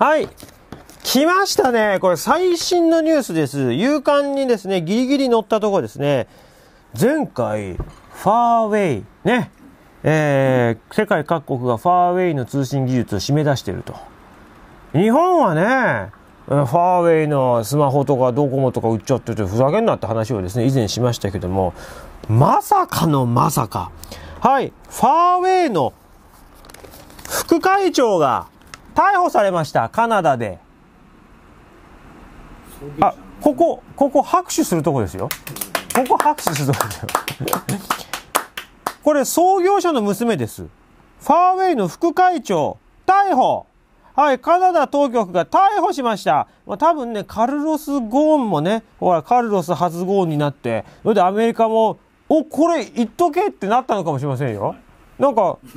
はい。来ましたね。これ最新のニュースです。勇敢にですね、ギリギリ乗ったところですね。前回、ファーウェイ、ね。えー、世界各国がファーウェイの通信技術を締め出していると。日本はね、ファーウェイのスマホとかドコモとか売っちゃっててふざけんなって話をですね、以前しましたけども、まさかのまさか。はい、ファーウェイの副会長が逮捕されました、カナダで。あ、ここ、ここ拍手するとこですよ。ここ拍手するとこですよ。これ創業者の娘です。ファーウェイの副会長、逮捕はい、カナダ当局が逮捕しました。まあ、多分ね、カルロス・ゴーンもね、ほら、カルロス初ゴーンになって、それでアメリカも、お、これ、言っとけってなったのかもしれませんよ。なんか、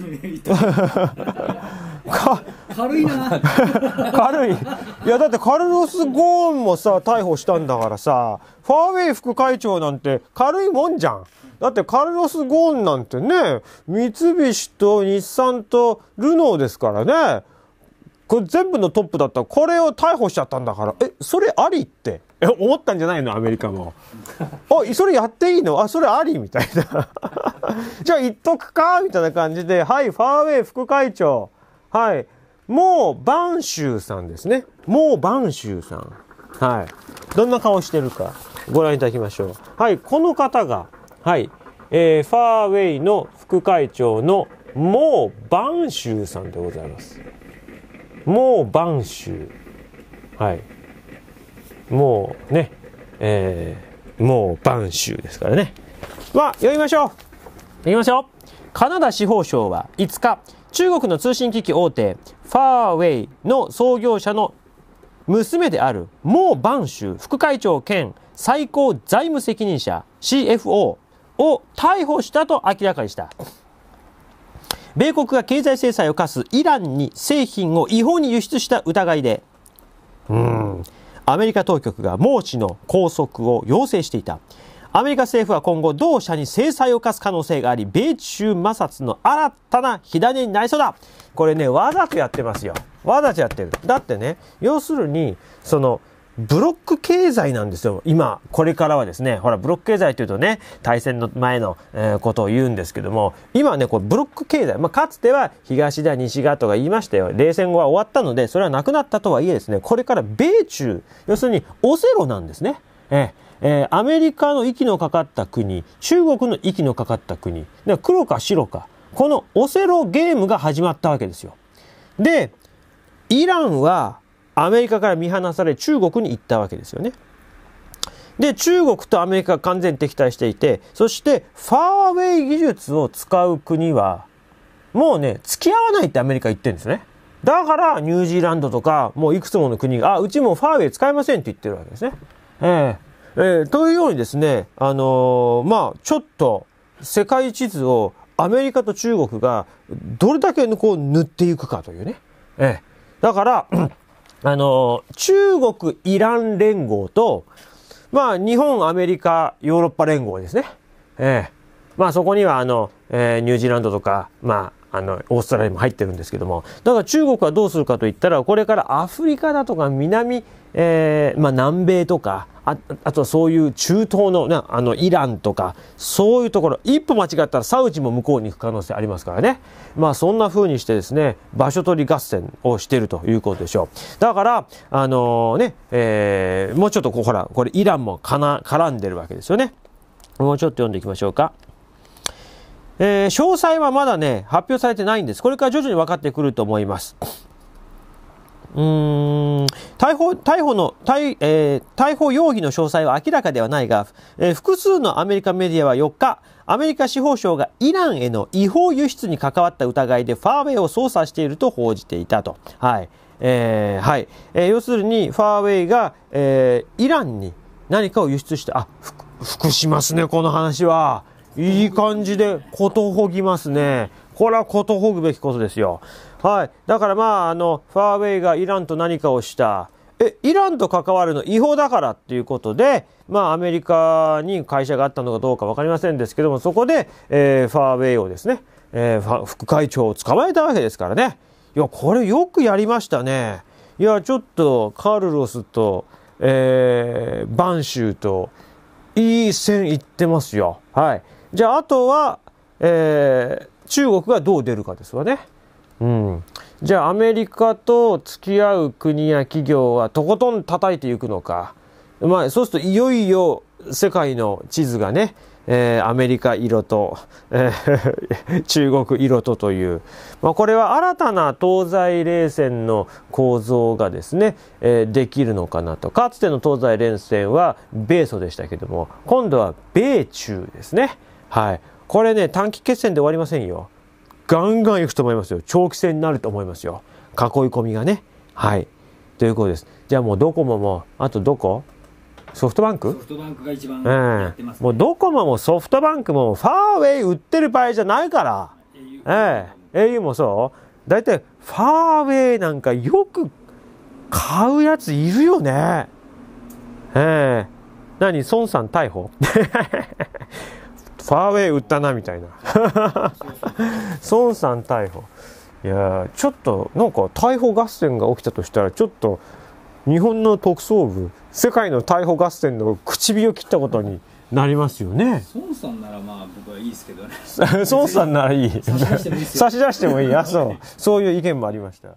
軽いな 軽いいやだってカルロス・ゴーンもさ逮捕したんだからさファーウェイ副会長なんて軽いもんじゃんだってカルロス・ゴーンなんてね三菱と日産とルノーですからねこれ全部のトップだったこれを逮捕しちゃったんだからえそれありってえ思ったんじゃないのアメリカもあそれやっていいのあそれありみたいな じゃあ言っとくかみたいな感じではいファーウェイ副会長はい。もう、万州さんですね。もう、万州さん。はい。どんな顔してるか、ご覧いただきましょう。はい。この方が、はい。えー、ファーウェイの副会長の、もう、万州さんでございます。もう、万州。はい。もう、ね。えー、もう、万州ですからね。は、読みましょう。行きましょう。カナダ司法省は5日、中国の通信機器大手、ファーウェイの創業者の娘である、モー・バンシュ副会長兼最高財務責任者 CFO を逮捕したと明らかにした。米国が経済制裁を科すイランに製品を違法に輸出した疑いで、うん、アメリカ当局が孟氏の拘束を要請していた。アメリカ政府は今後同社に制裁を科す可能性があり、米中摩擦の新たな火種になりそうだこれね、わざとやってますよ。わざとやってる。だってね、要するに、その、ブロック経済なんですよ。今、これからはですね、ほら、ブロック経済というとね、対戦の前の、えー、ことを言うんですけども、今ね、これブロック経済、まあ、かつては東だ、西だとか言いましたよ。冷戦後は終わったので、それはなくなったとはいえですね、これから米中、要するにオセロなんですね。ええーえー、アメリカの息のかかった国、中国の息のかかった国、で黒か白か、このオセロゲームが始まったわけですよ。で、イランはアメリカから見放され中国に行ったわけですよね。で、中国とアメリカが完全に敵対していて、そしてファーウェイ技術を使う国は、もうね、付き合わないってアメリカ言ってるんですね。だからニュージーランドとか、もういくつもの国が、あ、うちもファーウェイ使いませんって言ってるわけですね。ええーえー、というようにですね、あのー、まあ、ちょっと世界地図をアメリカと中国がどれだけこう塗っていくかというね。えー、だから、あのー、中国イラン連合と、まあ、日本、アメリカ、ヨーロッパ連合ですね。ええー、まあ、そこには、あの、えー、ニュージーランドとか、まあ、あの、オーストラリアも入ってるんですけども、だから中国はどうするかといったら、これからアフリカだとか南、えー、まあ、南米とか、ああとはそういう中東のなあのイランとかそういうところ一歩間違ったらサウジも向こうに行く可能性ありますからねまあそんな風にしてですね場所取り合戦をしているということでしょうだからあのー、ね、えー、もうちょっとこうほらこれイランもかな絡んでるわけですよねもうちょっと読んでいきましょうか。えー、詳細はまだね、発表されてないんです。これから徐々に分かってくると思います。うん逮捕逮捕の逮、えー、逮捕容疑の詳細は明らかではないが、えー、複数のアメリカメディアは4日、アメリカ司法省がイランへの違法輸出に関わった疑いでファーウェイを捜査していると報じていたと。はい。えー、はい。えー、要するに、ファーウェイが、えー、イランに何かを輸出して、あ、ふ、服しますね、この話は。いい感じでことほぎますね。これはことほぐべきことですよ。はい。だからまあ、あの、ファーウェイがイランと何かをした。え、イランと関わるの違法だからっていうことで、まあ、アメリカに会社があったのかどうか分かりませんですけども、そこで、えー、ファーウェイをですね、えー、副会長を捕まえたわけですからね。いや、これよくやりましたね。いや、ちょっと、カルロスと、えー、バンシューと、いい線いってますよ。はい。じゃあ、あとは、えー、中国がどう出るかですわね。うん。じゃあ、アメリカと付き合う国や企業はとことん叩いていくのか。まあ、そうするといよいよ世界の地図がね、えー、アメリカ色と、えー、中国色とという、まあ、これは新たな東西冷戦の構造がですね、えー、できるのかなとかつての東西冷戦は米ソでしたけども今度は米中ですね。はい。これね、短期決戦で終わりませんよ。ガンガン行くと思いますよ。長期戦になると思いますよ。囲い込みがね。はい。ということです。じゃあもうドコモも、あとどこソフトバンクソフトバンクが一番やってます、ね、もうドコモもソフトバンクもファーウェイ売ってる場合じゃないから。ええ au もそうだいたいファーウェイなんかよく買うやついるよね。ええ何孫さん逮捕 ファーウェイ売ったなみたいな 孫さん逮捕いやちょっとなんか逮捕合戦が起きたとしたらちょっと日本の特捜部世界の逮捕合戦の唇を切ったことになりますよね孫さんならまあ僕はいいですけどね 孫さんならいい差し出してもいい差し出してもいいあそうそういう意見もありました